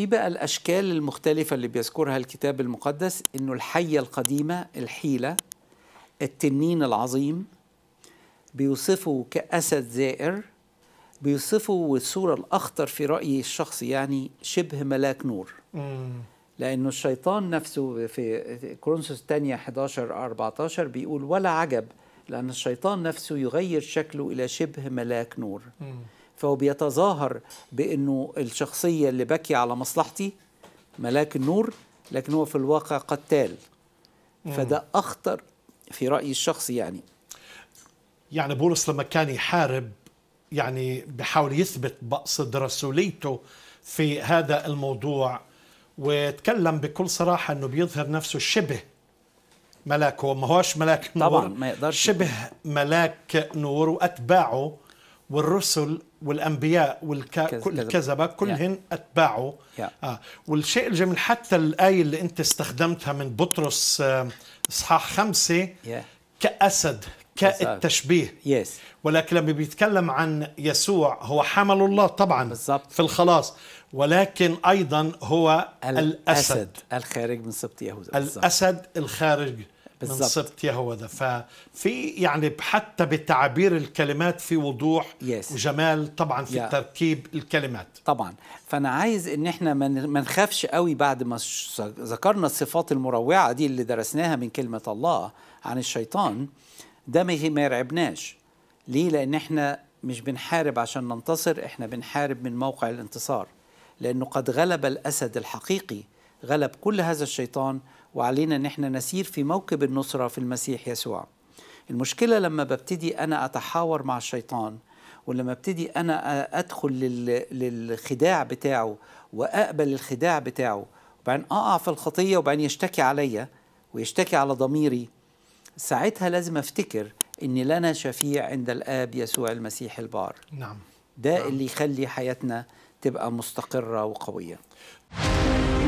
في بقى الأشكال المختلفة اللي بيذكرها الكتاب المقدس إنه الحية القديمة الحيلة التنين العظيم بيوصفه كأسد زائر بيوصفه والصورة الأخطر في رأيي الشخصي يعني شبه ملاك نور لأن لأنه الشيطان نفسه في كورنثوس الثانية 11 14 بيقول ولا عجب لأن الشيطان نفسه يغير شكله إلى شبه ملاك نور مم. فهو بيتظاهر بأنه الشخصية اللي بكي على مصلحتي ملاك النور لكن هو في الواقع قتال فده أخطر في رأيي الشخصي يعني يعني بولس لما كان يحارب يعني بحاول يثبت بقصد رسوليته في هذا الموضوع وتكلم بكل صراحة أنه بيظهر نفسه شبه ملاك هو ما هوش ملاك نور طبعا ما يقدرش شبه ملاك نور وأتباعه والرسل والانبياء والكذبه كلهن yeah. اتباعه yeah. آه. والشيء الجميل حتى الايه اللي انت استخدمتها من بطرس آه، اصحاح خمسه yeah. كاسد كالتشبيه yes. ولكن لما بيتكلم عن يسوع هو حمل الله طبعا بالزبط. في الخلاص ولكن ايضا هو الاسد, الأسد الخارج من سبط يهوذا الاسد الخارج بالضبط من هو يهوذا ففي يعني حتى بتعبير الكلمات في وضوح yes. وجمال طبعا في yeah. تركيب الكلمات طبعا فانا عايز ان احنا ما نخافش قوي بعد ما ذكرنا الصفات المروعه دي اللي درسناها من كلمه الله عن الشيطان ده ما يرعبناش ليه لان احنا مش بنحارب عشان ننتصر احنا بنحارب من موقع الانتصار لانه قد غلب الاسد الحقيقي غلب كل هذا الشيطان وعلينا ان احنا نسير في موكب النصره في المسيح يسوع. المشكله لما ببتدي انا اتحاور مع الشيطان ولما ابتدي انا ادخل للخداع بتاعه واقبل الخداع بتاعه وبعدين اقع في الخطيه وبعدين يشتكي عليا ويشتكي على ضميري ساعتها لازم افتكر ان لنا شفيع عند الاب يسوع المسيح البار نعم ده نعم. اللي يخلي حياتنا تبقى مستقره وقويه